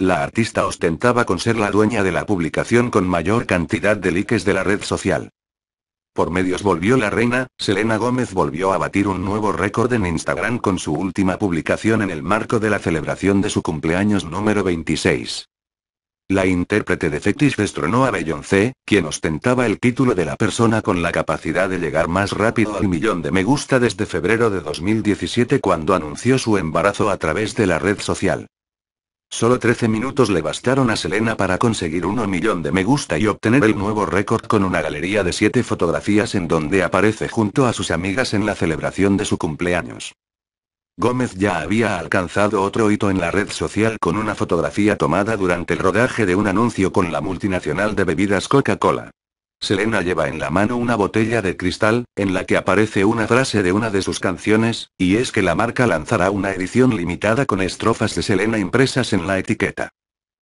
La artista ostentaba con ser la dueña de la publicación con mayor cantidad de likes de la red social. Por medios volvió la reina, Selena Gómez volvió a batir un nuevo récord en Instagram con su última publicación en el marco de la celebración de su cumpleaños número 26. La intérprete de Fetish destronó a Beyoncé, quien ostentaba el título de la persona con la capacidad de llegar más rápido al millón de me gusta desde febrero de 2017 cuando anunció su embarazo a través de la red social. Solo 13 minutos le bastaron a Selena para conseguir 1 millón de me gusta y obtener el nuevo récord con una galería de 7 fotografías en donde aparece junto a sus amigas en la celebración de su cumpleaños. Gómez ya había alcanzado otro hito en la red social con una fotografía tomada durante el rodaje de un anuncio con la multinacional de bebidas Coca-Cola. Selena lleva en la mano una botella de cristal, en la que aparece una frase de una de sus canciones, y es que la marca lanzará una edición limitada con estrofas de Selena impresas en la etiqueta.